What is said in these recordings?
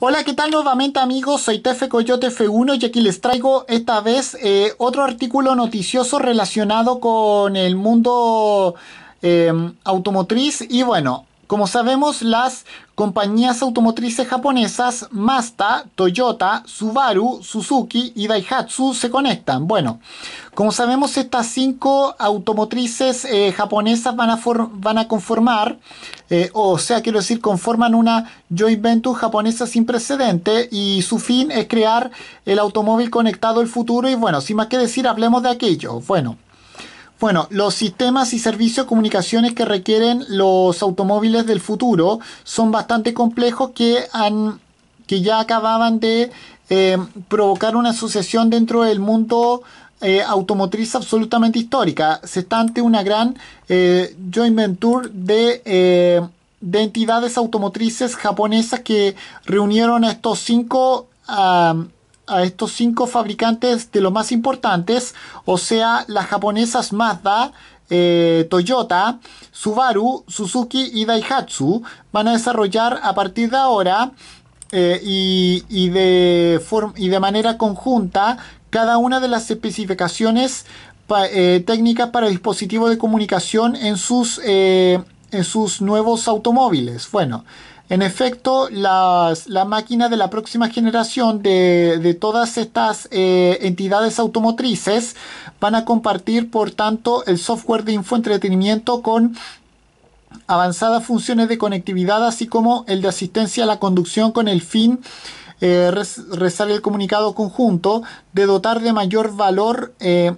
Hola, ¿qué tal nuevamente amigos? Soy Tefe Coyote F1 y aquí les traigo esta vez eh, otro artículo noticioso relacionado con el mundo em, automotriz y bueno, como sabemos, las compañías automotrices japonesas Mazda, Toyota, Subaru, Suzuki y Daihatsu se conectan. Bueno, como sabemos, estas cinco automotrices eh, japonesas van a, conformar, eh, o sea, quiero decir, conforman una joint venture japonesa sin precedente y su fin es crear el automóvil conectado al futuro. Y bueno, sin más que decir, hablemos de aquello. Bueno. Bueno, los sistemas y servicios de comunicaciones que requieren los automóviles del futuro son bastante complejos que, han, que ya acababan de eh, provocar una asociación dentro del mundo eh, automotriz absolutamente histórica. Se está ante una gran eh, joint venture de, de, entidades automotrices japonesas que reunieron a estos cinco... Ah, a estos cinco fabricantes de los más importantes, o sea, las japonesas Mazda, eh, Toyota, Subaru, Suzuki y Daihatsu, van a desarrollar a partir de ahora eh, y, de y de manera conjunta cada una de las especificaciones eh, técnicas para dispositivos de comunicación en sus, en sus nuevos automóviles. Bueno, en efecto, las, la máquina de la próxima generación de, todas estas eh, entidades automotrices van a compartir, por tanto, el software de infoentretenimiento con avanzadas funciones de conectividad, así como el de asistencia a la conducción con el fin eh, el comunicado conjunto de dotar de mayor valor eh,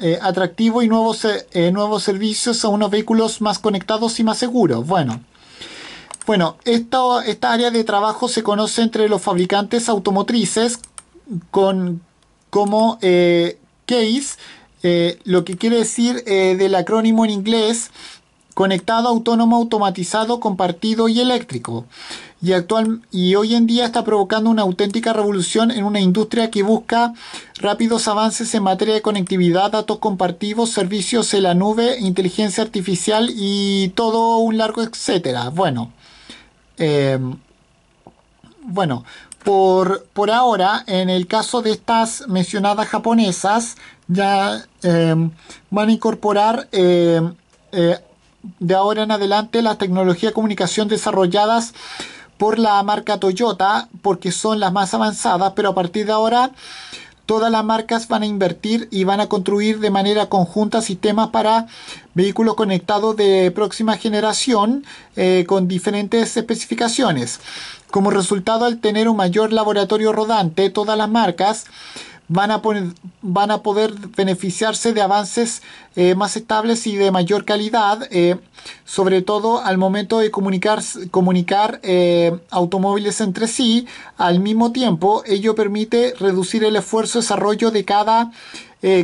eh, atractivo y nuevos, nuevos servicios a unos vehículos más conectados y más seguros. Bueno. Bueno, esta, área de trabajo se conoce entre los fabricantes automotrices con, como eh, CASE, eh, lo que quiere decir eh, del acrónimo en inglés conectado, autónomo, automatizado, compartido y eléctrico. Y, actual, y hoy en día está provocando una auténtica revolución en una industria que busca rápidos avances en materia de conectividad, datos compartidos, servicios en la nube, inteligencia artificial y todo un largo etcétera. Bueno. Eh, bueno, por, ahora, en el caso de estas mencionadas japonesas, ya eh, van a incorporar eh, de ahora en adelante las tecnologías de comunicación desarrolladas por la marca Toyota, porque son las más avanzadas, pero a partir de ahora Todas las marcas van a invertir y van a construir de manera conjunta sistemas para vehículos conectados de próxima generación eh, con diferentes especificaciones. Como resultado, al tener un mayor laboratorio rodante, todas las marcas van a, van a poder beneficiarse de avances eh, más estables y de mayor calidad, eh, sobre todo al momento de comunicar, comunicar eh, automóviles entre sí. Al mismo tiempo, ello permite reducir el esfuerzo de desarrollo de cada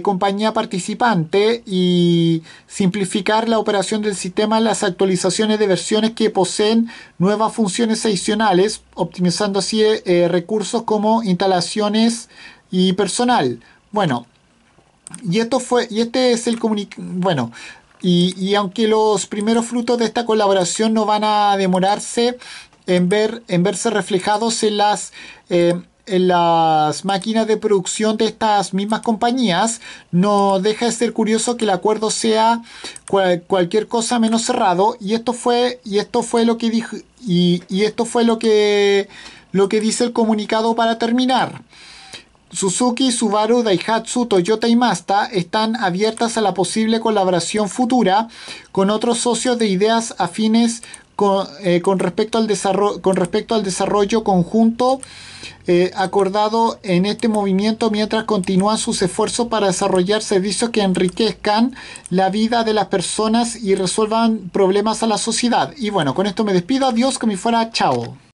compañía participante y simplificar la operación del sistema las actualizaciones de versiones que poseen nuevas funciones adicionales, optimizando así recursos como instalaciones y personal, bueno, y esto fue, y este es el comunicado, bueno, y, aunque los primeros frutos de esta colaboración no van a demorarse en, ver, en verse reflejados en las... Eh, en las máquinas de producción de estas mismas compañías, no deja de ser curioso que el acuerdo sea cualquier cosa menos cerrado y esto fue y esto fue lo que dijo y, y esto fue lo que lo que dice el comunicado para terminar. Suzuki, Subaru, Daihatsu, Toyota y Mazda están abiertas a la posible colaboración futura con otros socios de ideas afines con, eh, respecto, al desarrollo, con respecto al desarrollo conjunto eh, acordado en este movimiento mientras continúan sus esfuerzos para desarrollar servicios que enriquezcan la vida de las personas y resuelvan problemas a la sociedad. Y bueno, con esto me despido. Adiós, que me fuera. Chao.